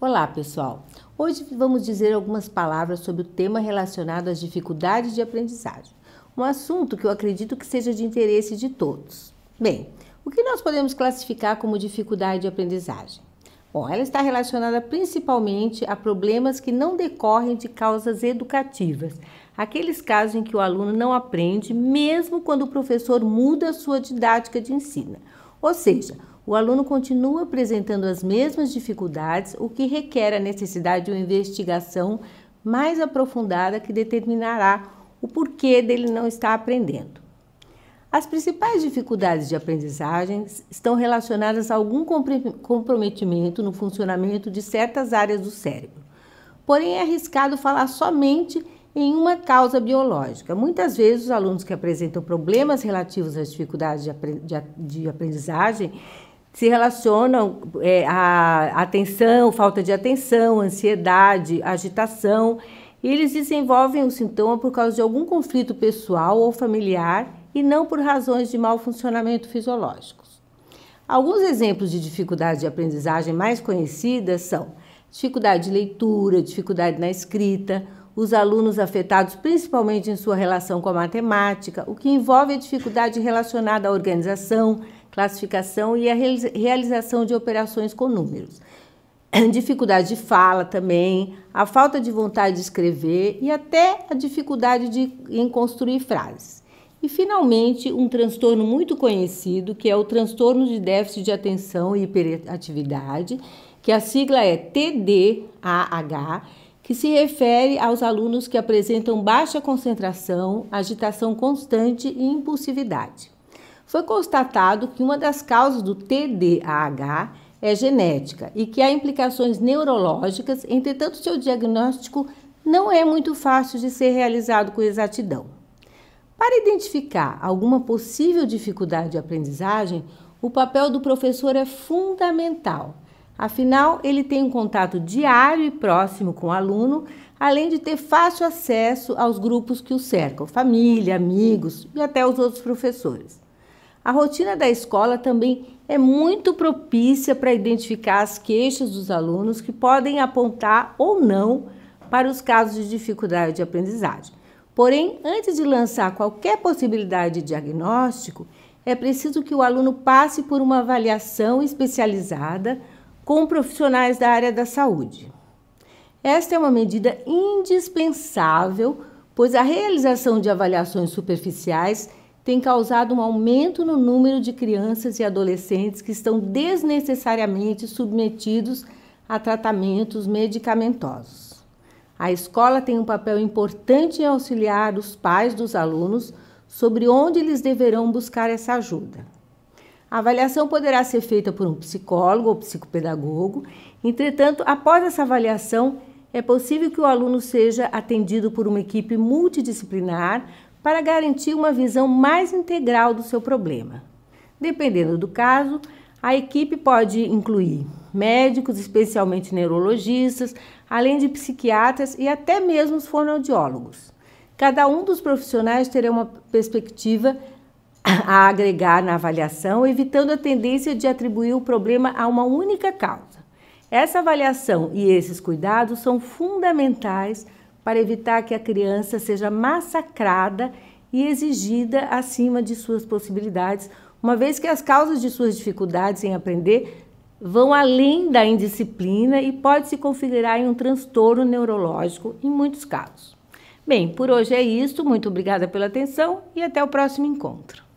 Olá, pessoal! Hoje vamos dizer algumas palavras sobre o tema relacionado às dificuldades de aprendizagem, um assunto que eu acredito que seja de interesse de todos. Bem, o que nós podemos classificar como dificuldade de aprendizagem? Bom, ela está relacionada principalmente a problemas que não decorrem de causas educativas, aqueles casos em que o aluno não aprende mesmo quando o professor muda a sua didática de ensino. Ou seja, o aluno continua apresentando as mesmas dificuldades, o que requer a necessidade de uma investigação mais aprofundada que determinará o porquê dele não estar aprendendo. As principais dificuldades de aprendizagem estão relacionadas a algum comprometimento no funcionamento de certas áreas do cérebro. Porém, é arriscado falar somente em uma causa biológica. Muitas vezes, os alunos que apresentam problemas relativos às dificuldades de aprendizagem se relacionam é, a atenção, falta de atenção, ansiedade, agitação, e eles desenvolvem o sintoma por causa de algum conflito pessoal ou familiar e não por razões de mau funcionamento fisiológicos. Alguns exemplos de dificuldades de aprendizagem mais conhecidas são dificuldade de leitura, dificuldade na escrita, os alunos afetados principalmente em sua relação com a matemática, o que envolve a dificuldade relacionada à organização, classificação e a realização de operações com números. Dificuldade de fala também, a falta de vontade de escrever e até a dificuldade de, em construir frases. E, finalmente, um transtorno muito conhecido, que é o transtorno de déficit de atenção e hiperatividade, que a sigla é TDAH, que se refere aos alunos que apresentam baixa concentração, agitação constante e impulsividade foi constatado que uma das causas do TDAH é genética e que há implicações neurológicas, entretanto, seu diagnóstico não é muito fácil de ser realizado com exatidão. Para identificar alguma possível dificuldade de aprendizagem, o papel do professor é fundamental. Afinal, ele tem um contato diário e próximo com o aluno, além de ter fácil acesso aos grupos que o cercam família, amigos e até os outros professores. A rotina da escola também é muito propícia para identificar as queixas dos alunos que podem apontar ou não para os casos de dificuldade de aprendizagem. Porém, antes de lançar qualquer possibilidade de diagnóstico, é preciso que o aluno passe por uma avaliação especializada com profissionais da área da saúde. Esta é uma medida indispensável, pois a realização de avaliações superficiais tem causado um aumento no número de crianças e adolescentes que estão desnecessariamente submetidos a tratamentos medicamentosos. A escola tem um papel importante em auxiliar os pais dos alunos sobre onde eles deverão buscar essa ajuda. A avaliação poderá ser feita por um psicólogo ou psicopedagogo, entretanto, após essa avaliação, é possível que o aluno seja atendido por uma equipe multidisciplinar para garantir uma visão mais integral do seu problema. Dependendo do caso, a equipe pode incluir médicos, especialmente neurologistas, além de psiquiatras e até mesmo os fonoaudiólogos. Cada um dos profissionais terá uma perspectiva a agregar na avaliação, evitando a tendência de atribuir o problema a uma única causa. Essa avaliação e esses cuidados são fundamentais para evitar que a criança seja massacrada e exigida acima de suas possibilidades, uma vez que as causas de suas dificuldades em aprender vão além da indisciplina e pode se configurar em um transtorno neurológico em muitos casos. Bem, por hoje é isso. Muito obrigada pela atenção e até o próximo encontro.